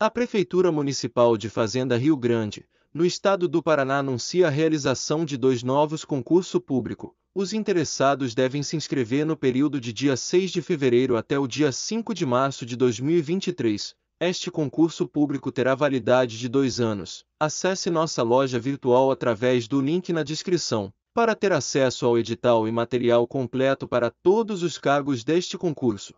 A Prefeitura Municipal de Fazenda Rio Grande, no estado do Paraná, anuncia a realização de dois novos concurso público. Os interessados devem se inscrever no período de dia 6 de fevereiro até o dia 5 de março de 2023. Este concurso público terá validade de dois anos. Acesse nossa loja virtual através do link na descrição. Para ter acesso ao edital e material completo para todos os cargos deste concurso,